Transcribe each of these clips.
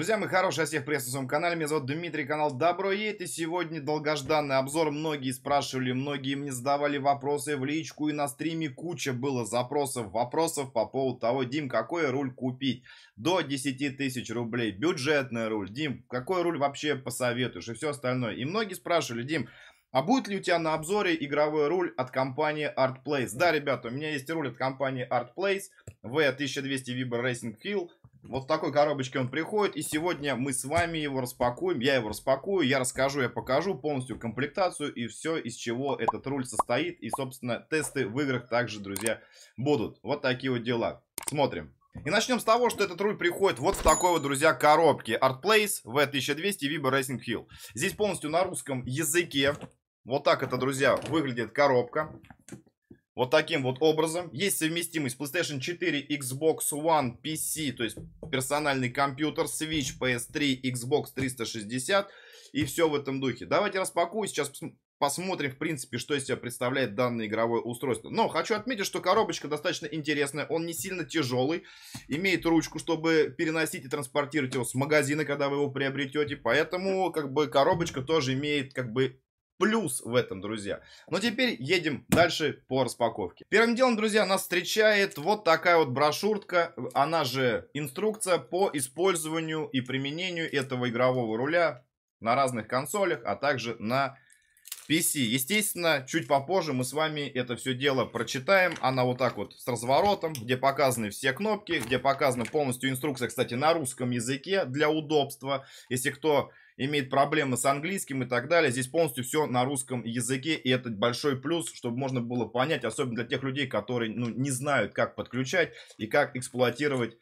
Друзья мои хорошие, а всех приветствую на своем канале, меня зовут Дмитрий, канал Добро Едет, и сегодня долгожданный обзор, многие спрашивали, многие мне задавали вопросы в личку, и на стриме куча было запросов, вопросов по поводу того, Дим, какой руль купить, до 10 тысяч рублей, бюджетный руль, Дим, какой руль вообще посоветуешь, и все остальное, и многие спрашивали, Дим, а будет ли у тебя на обзоре игровой руль от компании ArtPlace? Да, ребята, у меня есть руль от компании ArtPlace V1200 Vibra Racing Hill. Вот в такой коробочке он приходит, и сегодня мы с вами его распакуем, я его распакую, я расскажу, я покажу полностью комплектацию и все, из чего этот руль состоит, и, собственно, тесты в играх также, друзья, будут. Вот такие вот дела. Смотрим. И начнем с того, что этот руль приходит вот в такой вот, друзья, коробке. ArtPlace Place V1200 Vibo Racing Hill. Здесь полностью на русском языке. Вот так это, друзья, выглядит коробка. Вот таким вот образом. Есть совместимость PlayStation 4, Xbox One, PC, то есть персональный компьютер, Switch, PS3, Xbox 360 и все в этом духе. Давайте распакую, сейчас посмотрим, в принципе, что из себя представляет данное игровое устройство. Но хочу отметить, что коробочка достаточно интересная, он не сильно тяжелый, имеет ручку, чтобы переносить и транспортировать его с магазина, когда вы его приобретете, поэтому, как бы, коробочка тоже имеет, как бы, плюс в этом, друзья. Но теперь едем дальше по распаковке. Первым делом, друзья, нас встречает вот такая вот брошюрка. она же инструкция по использованию и применению этого игрового руля на разных консолях, а также на PC. Естественно, чуть попозже мы с вами это все дело прочитаем. Она вот так вот с разворотом, где показаны все кнопки, где показана полностью инструкция, кстати, на русском языке для удобства. Если кто имеет проблемы с английским и так далее. Здесь полностью все на русском языке, и это большой плюс, чтобы можно было понять, особенно для тех людей, которые ну, не знают, как подключать и как эксплуатировать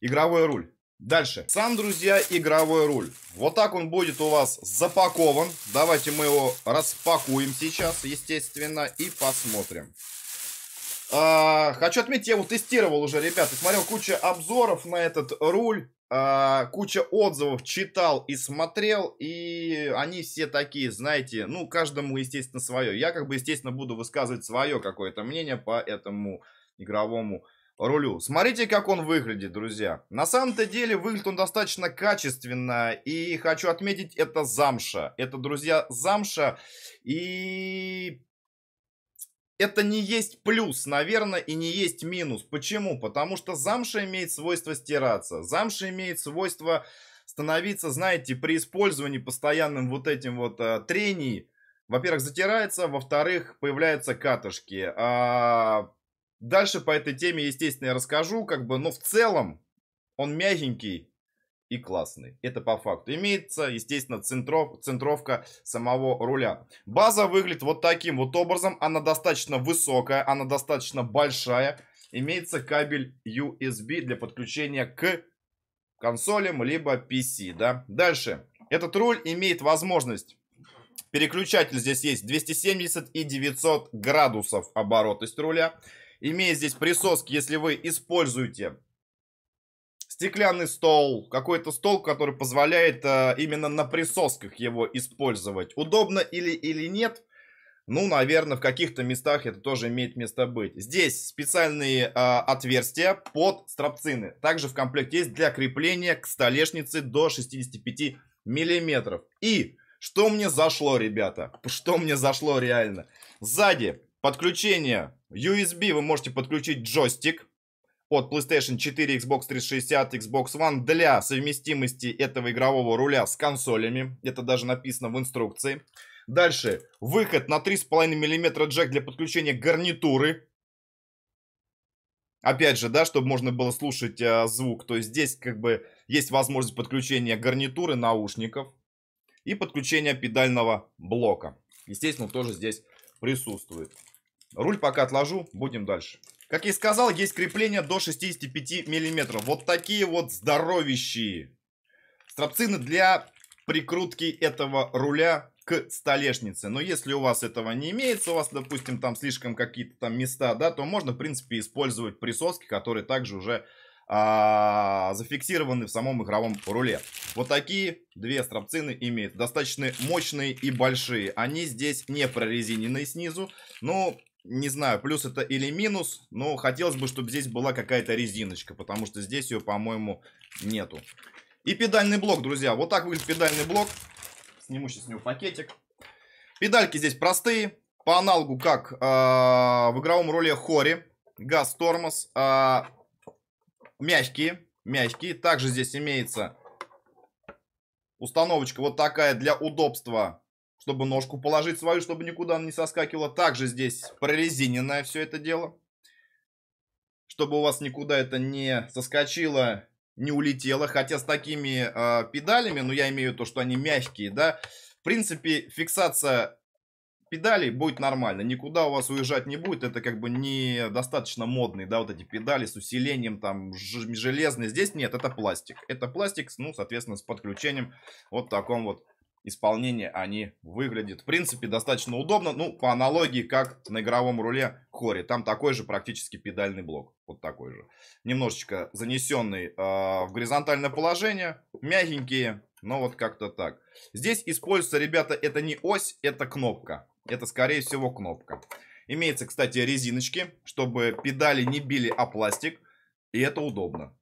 игровой руль. Дальше. Сам, друзья, игровой руль. Вот так он будет у вас запакован. Давайте мы его распакуем сейчас, естественно, и посмотрим. А, хочу отметить, я его тестировал уже, ребята. Смотрел куча обзоров на этот руль. А, куча отзывов читал и смотрел, и они все такие, знаете, ну, каждому, естественно, свое. Я, как бы, естественно, буду высказывать свое какое-то мнение по этому игровому рулю. Смотрите, как он выглядит, друзья. На самом-то деле, выглядит он достаточно качественно, и хочу отметить, это замша. Это, друзья, замша, и это не есть плюс, наверное, и не есть минус. Почему? Потому что замша имеет свойство стираться. Замша имеет свойство становиться, знаете, при использовании постоянным вот этим вот э, трений. Во-первых, затирается, во-вторых, появляются катышки. А дальше по этой теме, естественно, я расскажу, как бы, но в целом он мягенький, и классный. Это по факту. Имеется, естественно, центров, центровка самого руля. База выглядит вот таким вот образом. Она достаточно высокая, она достаточно большая. Имеется кабель USB для подключения к консолям, либо PC, да. Дальше. Этот руль имеет возможность Переключатель здесь есть 270 и 900 градусов оборотность руля. Имея здесь присоски, если вы используете стеклянный стол, какой-то стол, который позволяет э, именно на присосках его использовать. Удобно или, или нет, ну, наверное, в каких-то местах это тоже имеет место быть. Здесь специальные э, отверстия под стропцины. Также в комплекте есть для крепления к столешнице до 65 миллиметров. И что мне зашло, ребята? Что мне зашло реально? Сзади подключение USB. Вы можете подключить джойстик от PlayStation 4, Xbox 360, Xbox One для совместимости этого игрового руля с консолями. Это даже написано в инструкции. Дальше. Выход на 3,5 мм джек для подключения гарнитуры. Опять же, да, чтобы можно было слушать э, звук. То есть здесь как бы есть возможность подключения гарнитуры, наушников и подключения педального блока. Естественно, тоже здесь присутствует. Руль пока отложу, будем дальше. Как я и сказал, есть крепление до 65 мм. Вот такие вот здоровищие. Страпцины для прикрутки этого руля к столешнице. Но если у вас этого не имеется, у вас, допустим, там слишком какие-то там места, да, то можно, в принципе, использовать присоски, которые также уже а, зафиксированы в самом игровом руле. Вот такие две стропцины имеют. Достаточно мощные и большие. Они здесь не прорезиненные снизу. Ну, не знаю, плюс это или минус, но хотелось бы, чтобы здесь была какая-то резиночка, потому что здесь ее, по-моему, нету. И педальный блок, друзья. Вот так выглядит педальный блок. Сниму сейчас с него пакетик. Педальки здесь простые, по аналогу как э, в игровом роли Хори. Газ-тормоз. Э, а, мягкие, мягкие. Также здесь имеется установочка вот такая для удобства чтобы ножку положить свою, чтобы никуда она не соскакивала. Также здесь прорезиненное все это дело. Чтобы у вас никуда это не соскочило, не улетело. Хотя с такими э, педалями, ну я имею то, что они мягкие, да. В принципе, фиксация педалей будет нормально. Никуда у вас уезжать не будет. Это как бы не достаточно модные, да, вот эти педали с усилением там железные. Здесь нет, это пластик. Это пластик, ну, соответственно, с подключением вот таком вот Исполнение они выглядят, в принципе, достаточно удобно. Ну, по аналогии, как на игровом руле Хори. Там такой же практически педальный блок. Вот такой же. Немножечко занесенный э, в горизонтальное положение. Мягенькие, но вот как-то так. Здесь используется, ребята, это не ось, это кнопка. Это, скорее всего, кнопка. Имеется, кстати, резиночки, чтобы педали не били а пластик. И это удобно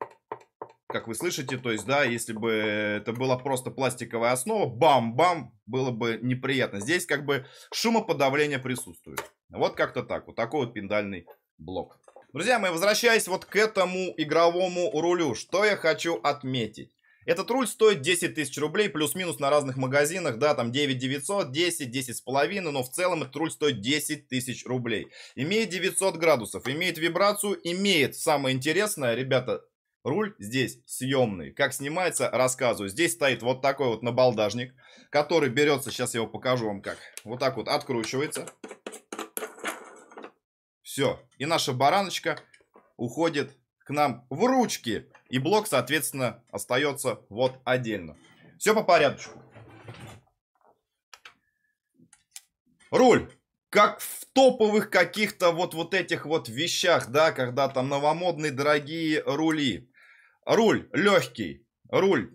как вы слышите. То есть, да, если бы это была просто пластиковая основа, бам-бам, было бы неприятно. Здесь как бы шумоподавление присутствует. Вот как-то так. Вот такой вот пиндальный блок. Друзья мои, возвращаясь вот к этому игровому рулю, что я хочу отметить. Этот руль стоит 10 тысяч рублей, плюс-минус на разных магазинах, да, там 9 900, 10, 10 с половиной, но в целом этот руль стоит 10 тысяч рублей. Имеет 900 градусов, имеет вибрацию, имеет, самое интересное, ребята, Руль здесь съемный. Как снимается, рассказываю. Здесь стоит вот такой вот набалдажник, который берется, сейчас я его покажу вам как. Вот так вот откручивается. Все. И наша бараночка уходит к нам в ручки. И блок, соответственно, остается вот отдельно. Все по порядочку. Руль как в топовых каких-то вот, вот этих вот вещах, да, когда там новомодные дорогие рули. Руль легкий, руль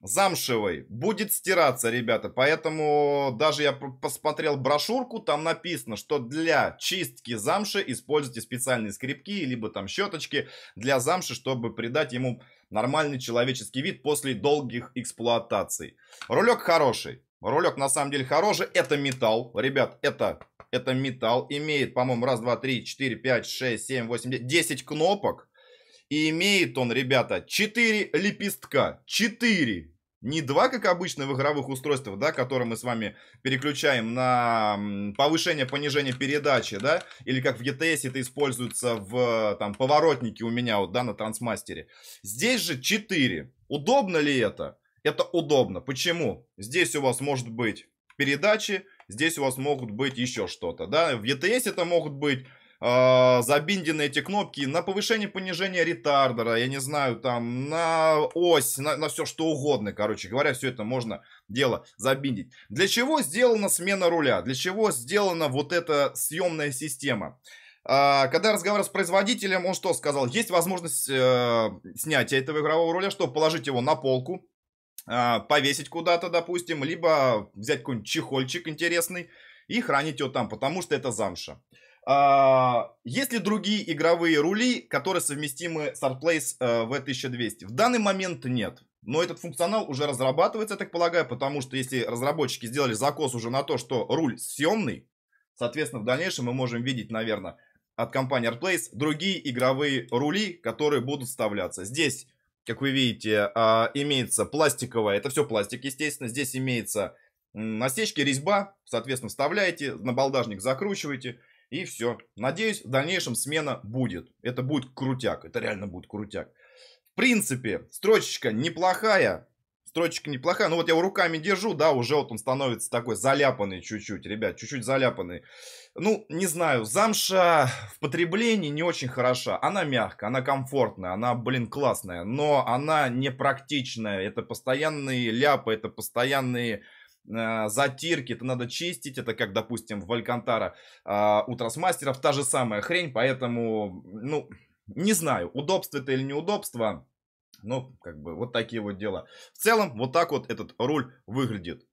замшевый, будет стираться, ребята. Поэтому даже я посмотрел брошюрку, там написано, что для чистки замши используйте специальные скребки, либо там щеточки для замши, чтобы придать ему нормальный человеческий вид после долгих эксплуатаций. Рулек хороший. Рулек на самом деле хороший. Это металл, ребят, это, это металл. Имеет, по-моему, раз, два, три, четыре, пять, шесть, семь, восемь, десять кнопок. И имеет он, ребята, 4 лепестка. 4! Не 2, как обычно в игровых устройствах, да, которые мы с вами переключаем на повышение, понижение передачи, да, или как в GTS это используется в, там, поворотнике у меня, вот, да, на трансмастере. Здесь же 4. Удобно ли это? Это удобно. Почему? Здесь у вас может быть передачи, здесь у вас могут быть еще что-то, да. В ETS это могут быть э, а, забиндены эти кнопки на повышение понижение ретардера, я не знаю, там, на ось, на, на все что угодно, короче говоря, все это можно дело забиндить. Для чего сделана смена руля? Для чего сделана вот эта съемная система? А, когда я разговаривал с производителем, он что сказал? Есть возможность э, снятия этого игрового руля, чтобы положить его на полку, э, повесить куда-то, допустим, либо взять какой-нибудь чехольчик интересный и хранить его там, потому что это замша. А, есть ли другие игровые рули, которые совместимы с ArtPlace V1200? Э, в данный момент нет. Но этот функционал уже разрабатывается, я так полагаю, потому что если разработчики сделали закос уже на то, что руль съемный, соответственно, в дальнейшем мы можем видеть, наверное, от компании ArtPlace другие игровые рули, которые будут вставляться. Здесь, как вы видите, а, имеется пластиковая, это все пластик, естественно, здесь имеется насечки, резьба, соответственно, вставляете, на балдажник закручиваете, и все. Надеюсь, в дальнейшем смена будет. Это будет крутяк. Это реально будет крутяк. В принципе, строчечка неплохая. Строчечка неплохая. Ну вот я его руками держу, да, уже вот он становится такой заляпанный чуть-чуть, ребят, чуть-чуть заляпанный. Ну, не знаю, замша в потреблении не очень хороша. Она мягкая, она комфортная, она, блин, классная, но она непрактичная. Это постоянные ляпы, это постоянные Э, затирки, это надо чистить, это как, допустим, в Алькантара э, а, Утрасмастеров, та же самая хрень, поэтому, ну, не знаю, удобство это или неудобство, но, как бы, вот такие вот дела. В целом, вот так вот этот руль выглядит.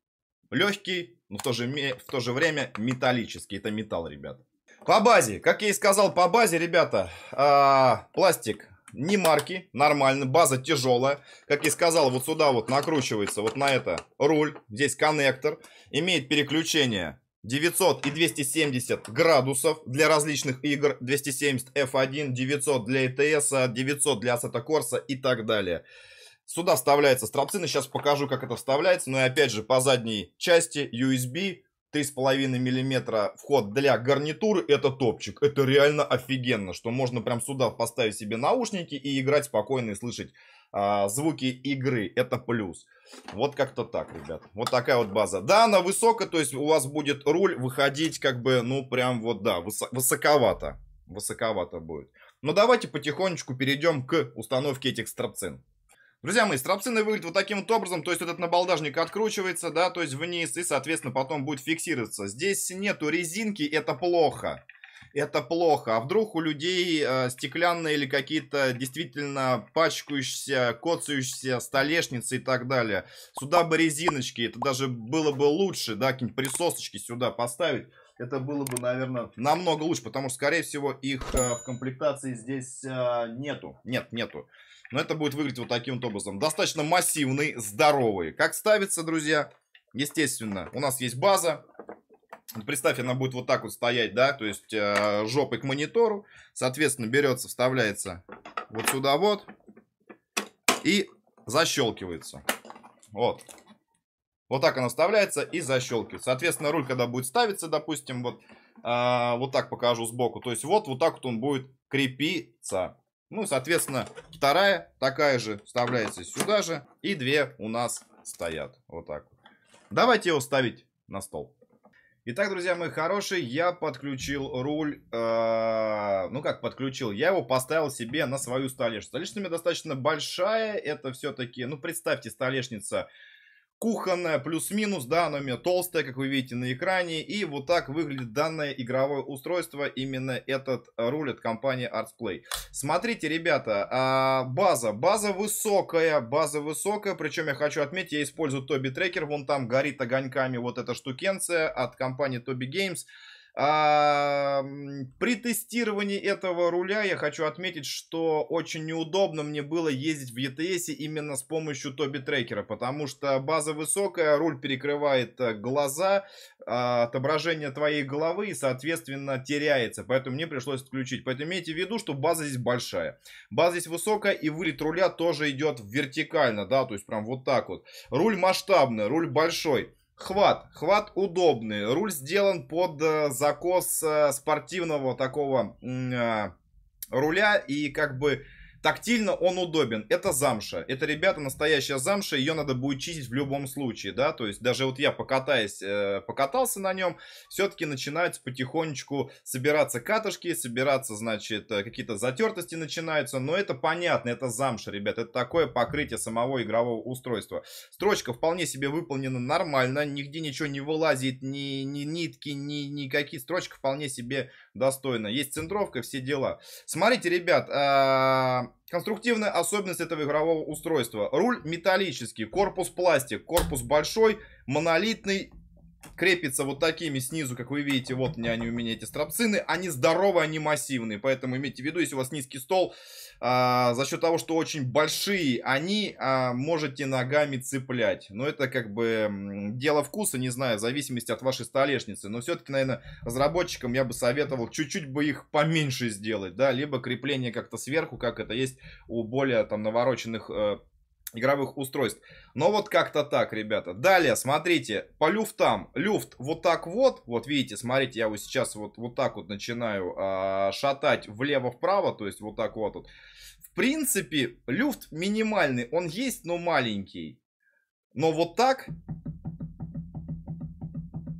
Легкий, но в то же, в то же время металлический, это металл, ребят. По базе, как я и сказал, по базе, ребята, э, пластик не марки, нормально, база тяжелая. Как я сказал, вот сюда вот накручивается, вот на это руль, здесь коннектор. Имеет переключение 900 и 270 градусов для различных игр, 270 F1, 900 для ETS, 900 для Assetto Corsa и так далее. Сюда вставляется стропцина. Ну, сейчас покажу, как это вставляется, но ну и опять же по задней части USB 3,5 миллиметра вход для гарнитуры, это топчик. Это реально офигенно, что можно прям сюда поставить себе наушники и играть спокойно и слышать а, звуки игры. Это плюс. Вот как-то так, ребят. Вот такая вот база. Да, она высокая, то есть у вас будет руль выходить как бы, ну прям вот, да, высо высоковато. Высоковато будет. Но давайте потихонечку перейдем к установке этих страпцин. Друзья мои, стропцины выглядят вот таким вот образом, то есть вот этот набалдажник откручивается, да, то есть вниз, и, соответственно, потом будет фиксироваться. Здесь нету резинки, это плохо. Это плохо. А вдруг у людей э, стеклянные или какие-то действительно пачкающиеся, коцающиеся столешницы и так далее. Сюда бы резиночки, это даже было бы лучше, да, какие-нибудь присосочки сюда поставить. Это было бы, наверное, намного лучше, потому что, скорее всего, их э, в комплектации здесь э, нету. Нет, нету. Но это будет выглядеть вот таким вот образом. Достаточно массивный, здоровый. Как ставится, друзья? Естественно, у нас есть база. Представь, она будет вот так вот стоять, да, то есть э, жопой к монитору. Соответственно, берется, вставляется вот сюда вот и защелкивается. Вот. Вот так она вставляется и защелкивается. Соответственно, руль, когда будет ставиться, допустим, вот, э, вот так покажу сбоку. То есть вот, вот так вот он будет крепиться. Ну, соответственно, вторая такая же вставляется сюда же. И две у нас стоят. Вот так. Давайте его ставить на стол. Итак, друзья мои хорошие, я подключил руль, э, ну как подключил, я его поставил себе на свою столешницу. Столешница у меня достаточно большая, это все-таки, ну представьте, столешница кухонная плюс-минус, да, оно у меня толстое, как вы видите на экране, и вот так выглядит данное игровое устройство, именно этот э, руль от компании ArtsPlay. Смотрите, ребята, а, база, база высокая, база высокая, причем я хочу отметить, я использую Toby Tracker, вон там горит огоньками вот эта штукенция от компании Toby Games, а, при тестировании этого руля я хочу отметить, что очень неудобно мне было ездить в ETS именно с помощью Тоби Трекера, потому что база высокая, руль перекрывает э, глаза, а, отображение твоей головы и, соответственно, теряется. Поэтому мне пришлось отключить. Поэтому имейте в виду, что база здесь большая. База здесь высокая, и вылет руля тоже идет вертикально, да, то есть прям вот так вот. Руль масштабный, руль большой. Хват. Хват удобный. Руль сделан под э, закос э, спортивного такого э, руля. И как бы Тактильно он удобен. Это замша. Это, ребята, настоящая замша. Ее надо будет чистить в любом случае, да. То есть даже вот я покатаясь, э, покатался на нем, все-таки начинаются потихонечку собираться катышки, собираться, значит, э, какие-то затертости начинаются. Но это понятно, это замша, ребят. Это такое покрытие самого игрового устройства. Строчка вполне себе выполнена нормально. Нигде ничего не вылазит, ни, ни нитки, ни, никакие. Строчка вполне себе достойно. Есть центровка, все дела. Смотрите, ребят, а, конструктивная особенность этого игрового устройства. Руль металлический, корпус пластик, корпус большой, монолитный крепится вот такими снизу, как вы видите, вот они, они у меня эти страпцины, они здоровые, они массивные, поэтому имейте в виду, если у вас низкий стол, а, за счет того, что очень большие, они а, можете ногами цеплять, но это как бы дело вкуса, не знаю, в зависимости от вашей столешницы, но все-таки, наверное, разработчикам я бы советовал чуть-чуть бы их поменьше сделать, да, либо крепление как-то сверху, как это есть у более там навороченных э, игровых устройств. Но вот как-то так, ребята. Далее, смотрите, по люфтам. Люфт вот так вот. Вот видите, смотрите, я вот сейчас вот, вот так вот начинаю э, шатать влево-вправо. То есть вот так вот. вот. В принципе, люфт минимальный. Он есть, но маленький. Но вот так...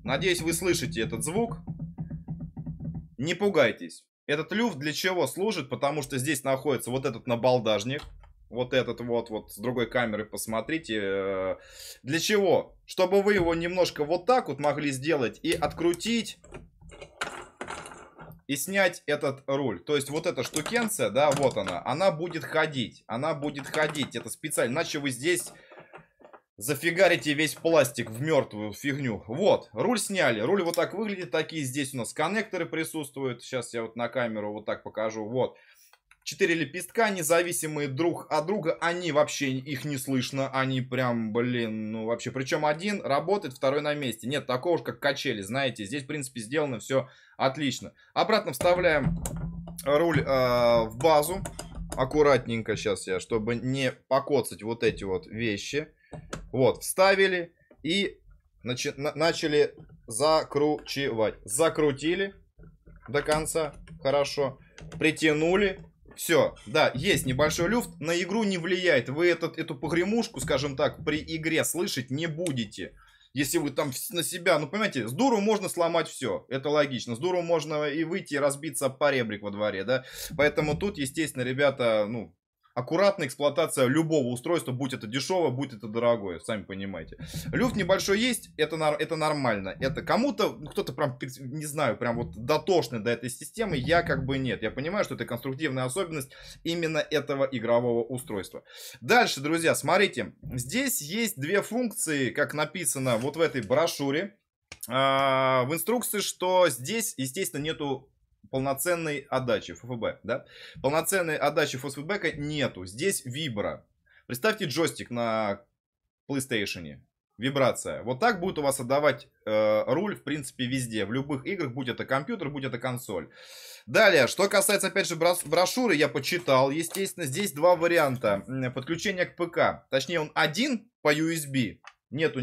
Надеюсь, вы слышите этот звук. Не пугайтесь. Этот люфт для чего служит? Потому что здесь находится вот этот набалдажник. Вот этот вот, вот с другой камеры посмотрите. Э, для чего? Чтобы вы его немножко вот так вот могли сделать и открутить и снять этот руль. То есть вот эта штукенция, да, вот она, она будет ходить. Она будет ходить. Это специально. Иначе вы здесь зафигарите весь пластик в мертвую фигню. Вот, руль сняли. Руль вот так выглядит. Такие здесь у нас коннекторы присутствуют. Сейчас я вот на камеру вот так покажу. Вот. Четыре лепестка, независимые друг от друга. Они вообще, их не слышно. Они прям, блин, ну вообще. Причем один работает, второй на месте. Нет такого же, как качели, знаете. Здесь, в принципе, сделано все отлично. Обратно вставляем руль э, в базу. Аккуратненько сейчас я, чтобы не покоцать вот эти вот вещи. Вот, вставили и начи начали закручивать. Закрутили до конца. Хорошо. Притянули все, да, есть небольшой люфт, на игру не влияет. Вы этот, эту погремушку, скажем так, при игре слышать не будете. Если вы там на себя, ну понимаете, с дуру можно сломать все, это логично. С дуру можно и выйти и разбиться по ребрик во дворе, да. Поэтому тут, естественно, ребята, ну, аккуратная эксплуатация любого устройства, будь это дешевое, будь это дорогое, сами понимаете. Люфт небольшой есть, это, это нормально. Это кому-то, ну, кто-то прям, не знаю, прям вот дотошный до этой системы, я как бы нет. Я понимаю, что это конструктивная особенность именно этого игрового устройства. Дальше, друзья, смотрите, здесь есть две функции, как написано вот в этой брошюре а, в инструкции, что здесь, естественно, нету полноценной отдачи ФФБ, да? Полноценной отдачи фосфитбэка нету. Здесь вибра. Представьте джойстик на PlayStation. Вибрация. Вот так будет у вас отдавать э, руль, в принципе, везде. В любых играх, будь это компьютер, будь это консоль. Далее, что касается, опять же, брошюры, я почитал. Естественно, здесь два варианта. Подключение к ПК. Точнее, он один по USB. Нету,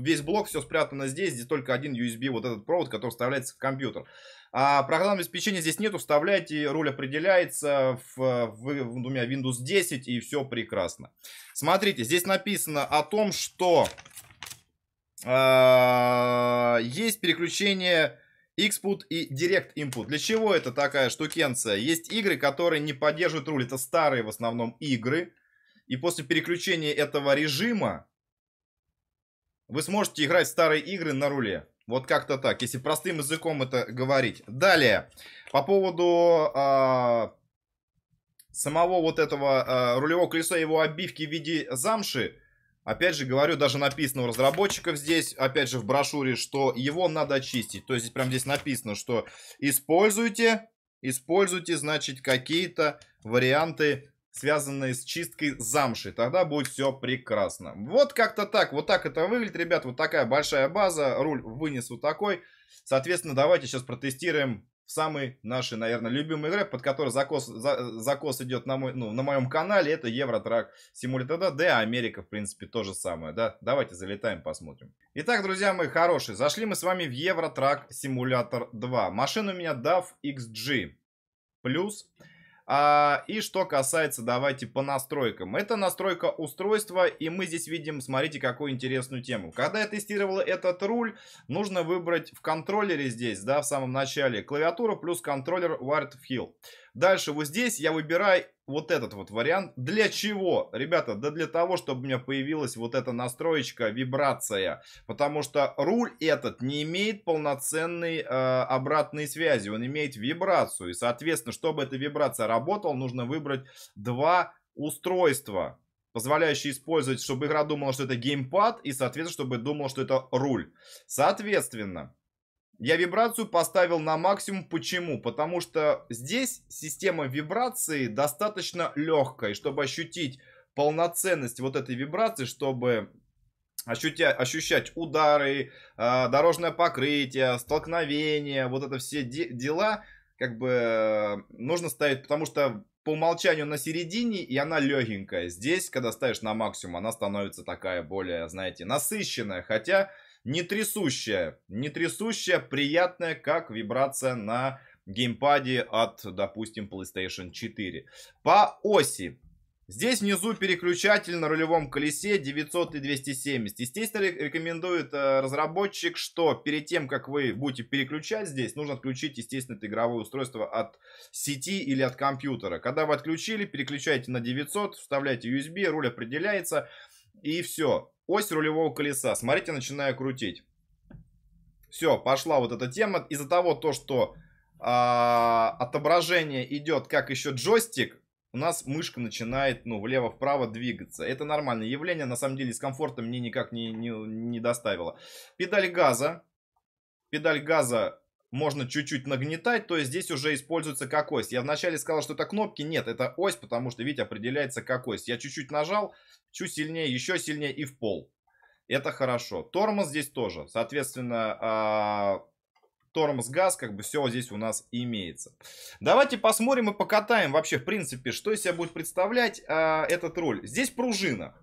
весь блок, все спрятано здесь. Здесь только один USB, вот этот провод, который вставляется в компьютер. А программное обеспечение здесь нету, вставляйте, руль определяется в, в, в двумя Windows 10 и все прекрасно. Смотрите, здесь написано о том, что э, есть переключение Xput и Direct Input. Для чего это такая штукенция? Есть игры, которые не поддерживают руль, это старые в основном игры. И после переключения этого режима вы сможете играть старые игры на руле. Вот как-то так, если простым языком это говорить. Далее, по поводу а, самого вот этого а, рулевого колеса, его обивки в виде замши, Опять же говорю, даже написано у разработчиков здесь, опять же в брошюре, что его надо очистить. То есть прям здесь написано, что используйте, используйте, значит, какие-то варианты связанные с чисткой замши. Тогда будет все прекрасно. Вот как-то так. Вот так это выглядит, ребят. Вот такая большая база. Руль вынес вот такой. Соответственно, давайте сейчас протестируем в самой нашей, наверное, любимой игре, под которой закос, за, закос идет на, мой, ну, на моем канале. Это Евротрак Симулятор, да, да, Америка, в принципе, то же самое, да. Давайте залетаем, посмотрим. Итак, друзья мои хорошие, зашли мы с вами в Евротрак Симулятор 2. Машина у меня DAF XG. Плюс а, и что касается, давайте по настройкам. Это настройка устройства, и мы здесь видим, смотрите, какую интересную тему. Когда я тестировал этот руль, нужно выбрать в контроллере здесь, да, в самом начале, клавиатуру плюс контроллер Wired Hill. Дальше вот здесь я выбираю вот этот вот вариант. Для чего? Ребята, да для того, чтобы у меня появилась вот эта настроечка, вибрация. Потому что руль этот не имеет полноценной э, обратной связи, он имеет вибрацию. И, соответственно, чтобы эта вибрация работала, нужно выбрать два устройства позволяющие использовать, чтобы игра думала, что это геймпад, и, соответственно, чтобы думала, что это руль. Соответственно, я вибрацию поставил на максимум. Почему? Потому что здесь система вибрации достаточно легкая. Чтобы ощутить полноценность вот этой вибрации, чтобы ощутя, ощущать удары, э, дорожное покрытие, столкновения, вот это все де- дела, как бы э, нужно ставить, потому что по умолчанию на середине, и она легенькая. Здесь, когда ставишь на максимум, она становится такая более, знаете, насыщенная. Хотя не трясущая, не трясущая, приятная, как вибрация на геймпаде от, допустим, PlayStation 4. По оси. Здесь внизу переключатель на рулевом колесе 900 и 270. Естественно, рекомендует э, разработчик, что перед тем, как вы будете переключать здесь, нужно отключить, естественно, это игровое устройство от сети или от компьютера. Когда вы отключили, переключаете на 900, вставляете USB, руль определяется и все. Ось рулевого колеса. Смотрите, начинаю крутить. Все, пошла вот эта тема. Из-за того, то, что а, отображение идет как еще джойстик, у нас мышка начинает ну, влево-вправо двигаться. Это нормальное явление. На самом деле, с комфортом мне никак не, не, не доставило. Педаль газа. Педаль газа можно чуть-чуть нагнетать, то есть здесь уже используется как ось. Я вначале сказал, что это кнопки, нет, это ось, потому что, видите, определяется как ось. Я чуть-чуть нажал, чуть сильнее, еще сильнее и в пол. Это хорошо. Тормоз здесь тоже, соответственно, а, тормоз, газ, как бы все здесь у нас имеется. Давайте посмотрим и покатаем вообще, в принципе, что из себя будет представлять а, этот руль. Здесь пружина.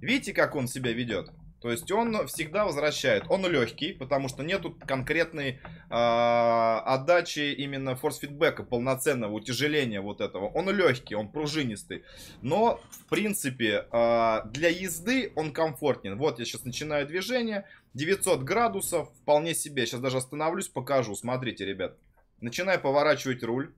Видите, как он себя ведет? То есть он всегда возвращает. Он легкий, потому что нету конкретной э, отдачи именно форс-фидбэка, полноценного утяжеления вот этого. Он легкий, он пружинистый. Но, в принципе, э, для езды он комфортен. Вот я сейчас начинаю движение. 900 градусов, вполне себе. Сейчас даже остановлюсь, покажу. Смотрите, ребят. Начинаю поворачивать руль.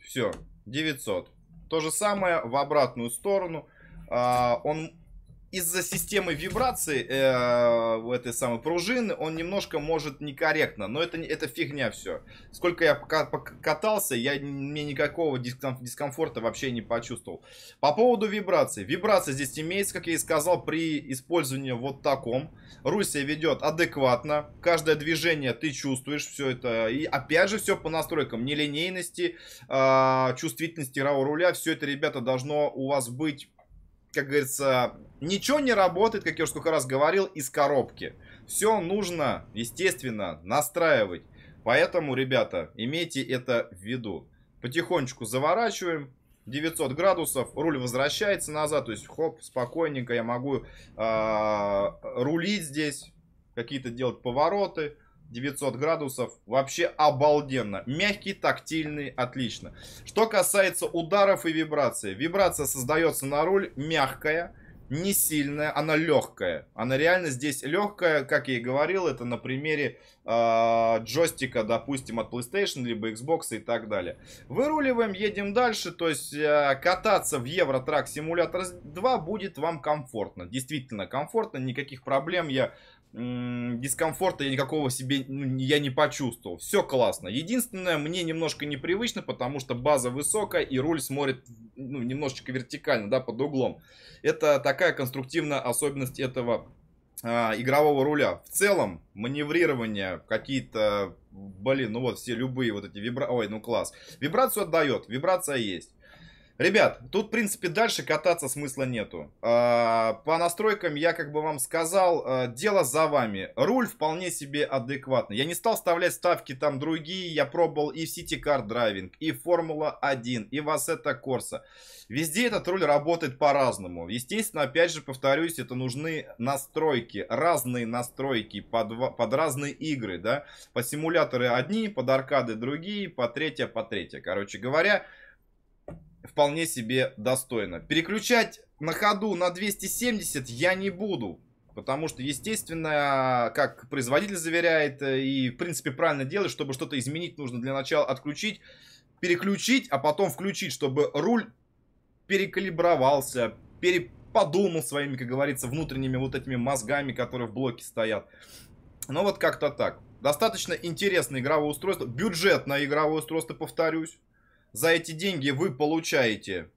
Все, 900. То же самое в обратную сторону. Э, он из-за системы вибрации э, этой самой пружины он немножко может некорректно, но это, это фигня все. Сколько я катался, я, мне никакого дискомфорта вообще не почувствовал. По поводу вибрации, Вибрация здесь имеется, как я и сказал, при использовании вот таком. Русия ведет адекватно. Каждое движение ты чувствуешь все это. И опять же все по настройкам. Нелинейности, а, чувствительности РАО руля. Все это, ребята, должно у вас быть как говорится, ничего не работает, как я уже сколько раз говорил, из коробки. Все нужно, естественно, настраивать. Поэтому, ребята, имейте это в виду. Потихонечку заворачиваем. 900 градусов, руль возвращается назад, то есть хоп, спокойненько я могу э, рулить здесь, какие-то делать повороты, 900 градусов. Вообще обалденно. Мягкий, тактильный, отлично. Что касается ударов и вибрации. Вибрация создается на руль мягкая, не сильная, она легкая. Она реально здесь легкая, как я и говорил, это на примере э, джойстика, допустим, от PlayStation, либо Xbox и так далее. Выруливаем, едем дальше, то есть э, кататься в Евротрак Simulator 2 будет вам комфортно. Действительно комфортно, никаких проблем я дискомфорта я никакого себе ну, я не почувствовал. Все классно. Единственное, мне немножко непривычно, потому что база высокая и руль смотрит ну, немножечко вертикально, да, под углом. Это такая конструктивная особенность этого а, игрового руля. В целом, маневрирование, какие-то, блин, ну вот все любые вот эти вибра... Ой, ну класс. Вибрацию отдает, вибрация есть. Ребят, тут, в принципе, дальше кататься смысла нету. А, по настройкам я как бы вам сказал, а, дело за вами. Руль вполне себе адекватный. Я не стал вставлять ставки там другие. Я пробовал и в City Car Driving, и Формула-1, и в Assetto Corsa. Везде этот руль работает по-разному. Естественно, опять же, повторюсь, это нужны настройки. Разные настройки под, под разные игры, да. По симуляторы одни, под аркады другие, по третье, по третье. Короче говоря, вполне себе достойно. Переключать на ходу на 270 я не буду. Потому что, естественно, как производитель заверяет э, и, в принципе, правильно делает, чтобы что-то изменить, нужно для начала отключить, переключить, а потом включить, чтобы руль перекалибровался, переподумал своими, как говорится, внутренними вот этими мозгами, которые в блоке стоят. но ну, вот как-то так. Достаточно интересное игровое устройство, бюджетное игровое устройство, повторюсь. За эти деньги вы получаете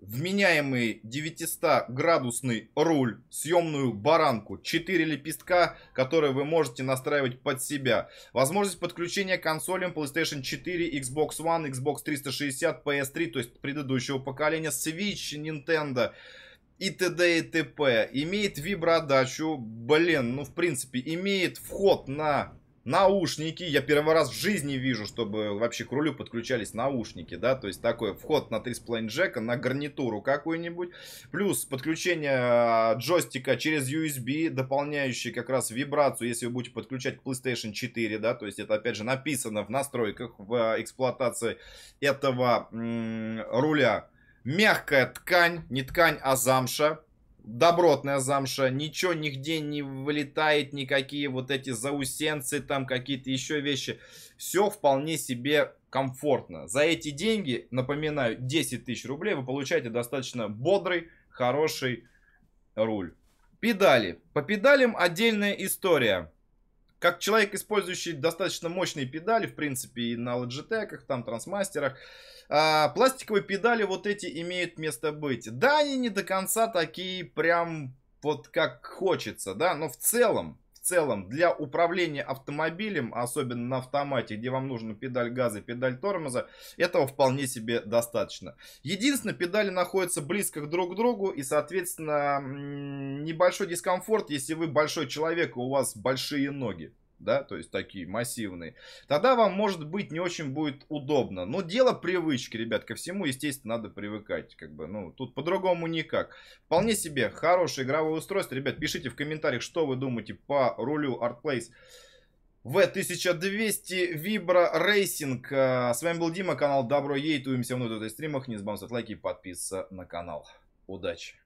вменяемый 900-градусный руль, съемную баранку, 4 лепестка, которые вы можете настраивать под себя, возможность подключения консолям PlayStation 4, Xbox One, Xbox 360, PS3, то есть предыдущего поколения, Switch, Nintendo, и т.д. и т.п. Имеет виброотдачу, блин, ну в принципе, имеет вход на Наушники. Я первый раз в жизни вижу, чтобы вообще к рулю подключались наушники, да, то есть такой вход на 3,5 джека, на гарнитуру какую-нибудь. Плюс подключение а, джойстика через USB, дополняющий как раз вибрацию, если вы будете подключать к PlayStation 4, да, то есть это опять же написано в настройках, в а, эксплуатации этого руля. Мягкая ткань, не ткань, а замша добротная замша, ничего нигде не вылетает, никакие вот эти заусенцы, там какие-то еще вещи. Все вполне себе комфортно. За эти деньги, напоминаю, 10 тысяч рублей вы получаете достаточно бодрый, хороший руль. Педали. По педалям отдельная история. Как человек, использующий достаточно мощные педали, в принципе, и на лоджитеках, там, трансмастерах, а, пластиковые педали вот эти имеют место быть. Да, они не до конца такие прям вот как хочется, да, но в целом целом для управления автомобилем, а особенно на автомате, где вам нужна педаль газа, педаль тормоза, этого вполне себе достаточно. Единственное, педали находятся близко друг к другу и, соответственно, небольшой дискомфорт, если вы большой человек и у вас большие ноги да, то есть такие массивные, тогда вам, может быть, не очень будет удобно. Но дело привычки, ребят, ко всему, естественно, надо привыкать, как бы, ну, тут по-другому никак. Вполне себе хорошее игровое устройство. Ребят, пишите в комментариях, что вы думаете по рулю ArtPlace V1200 Vibra Racing. А, с вами был Дима, канал Добро Ей. Туемся вновь в стримах. Не забывайте лайки и подписываться на канал. Удачи!